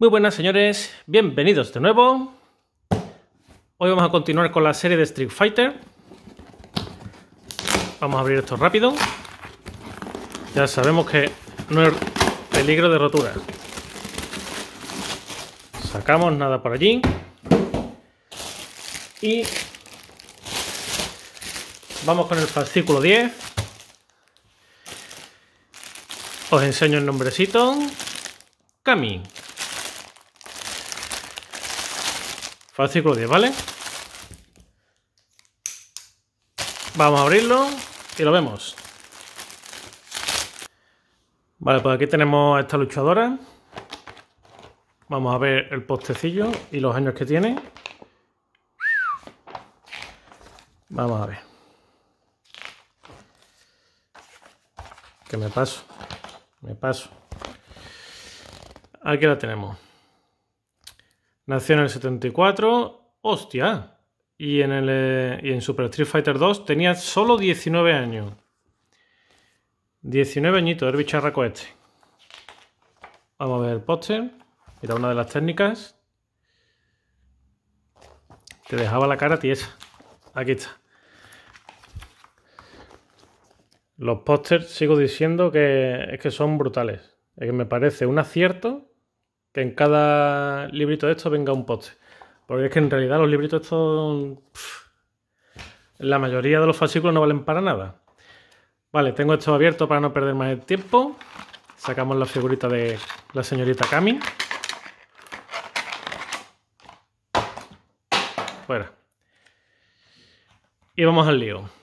Muy buenas señores, bienvenidos de nuevo. Hoy vamos a continuar con la serie de Street Fighter. Vamos a abrir esto rápido. Ya sabemos que no hay peligro de rotura. Sacamos nada por allí. Y vamos con el fascículo 10. Os enseño el nombrecito. Kami. ciclo 10, ¿vale? Vamos a abrirlo y lo vemos. Vale, pues aquí tenemos a esta luchadora. Vamos a ver el postecillo y los años que tiene. Vamos a ver. Que me paso. Me paso. Aquí la tenemos. Nació en el 74. ¡Hostia! Y en, el, eh, y en Super Street Fighter 2 tenía solo 19 años. 19 añitos, el bicharraco este. Vamos a ver el póster. Era una de las técnicas. Te dejaba la cara tiesa. Aquí está. Los pósters, sigo diciendo que es que son brutales. Es que me parece un acierto que en cada librito de estos venga un poste. Porque es que en realidad los libritos estos, la mayoría de los fascículos no valen para nada. Vale, tengo esto abierto para no perder más el tiempo. Sacamos la figurita de la señorita Cami. Fuera. Y vamos al lío.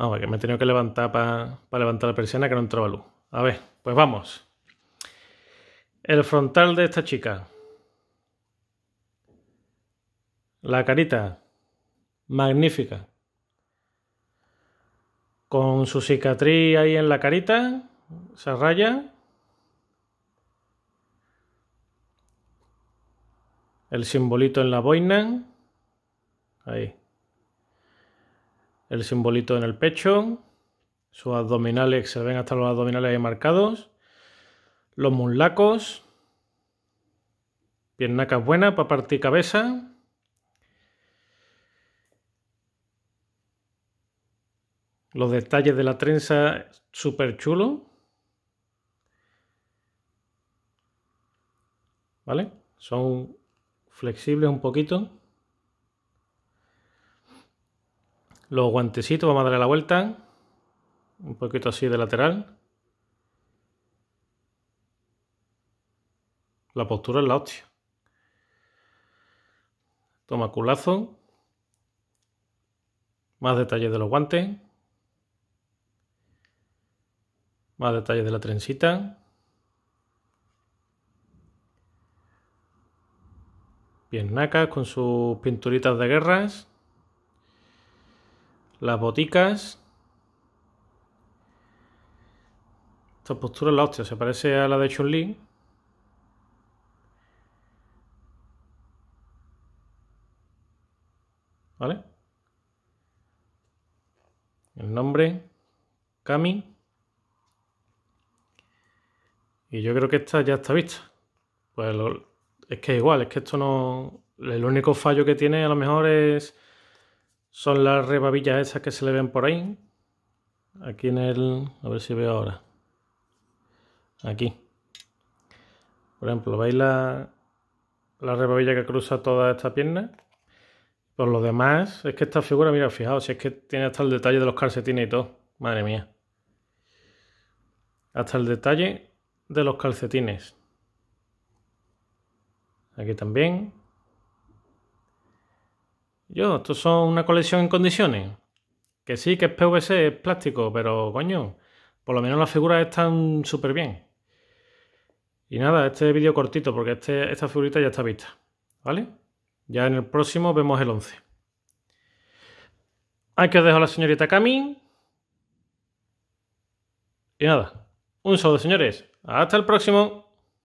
Vamos, que me he tenido que levantar para levantar la persiana que no entraba luz. A ver, pues vamos. El frontal de esta chica. La carita. Magnífica. Con su cicatriz ahí en la carita. Se raya. El simbolito en la boina. Ahí el simbolito en el pecho, sus abdominales, se ven hasta los abdominales ahí marcados, los muslacos, piernacas buenas para partir cabeza. Los detalles de la trenza súper chulo. ¿Vale? Son flexibles un poquito. los guantecitos, vamos a darle la vuelta, un poquito así de lateral. La postura es la hostia. Toma culazo. Más detalles de los guantes. Más detalles de la trencita. Piernacas con sus pinturitas de guerras. Las boticas. Esta postura es la hostia, se parece a la de Chun-Li. ¿Vale? El nombre, Kami. Y yo creo que esta ya está vista. Pues es que es igual, es que esto no... El único fallo que tiene a lo mejor es son las rebabillas esas que se le ven por ahí. Aquí en el... a ver si veo ahora. Aquí. Por ejemplo, ¿veis la, la rebabilla que cruza toda esta pierna? Por lo demás, es que esta figura, mira, fijaos, si es que tiene hasta el detalle de los calcetines y todo. Madre mía. Hasta el detalle de los calcetines. Aquí también. Yo, estos son una colección en condiciones. Que sí, que es PVC, es plástico, pero coño, por lo menos las figuras están súper bien. Y nada, este vídeo cortito, porque este, esta figurita ya está vista. ¿Vale? Ya en el próximo vemos el 11. Aquí os dejo a la señorita Cami. Y nada, un saludo señores. Hasta el próximo.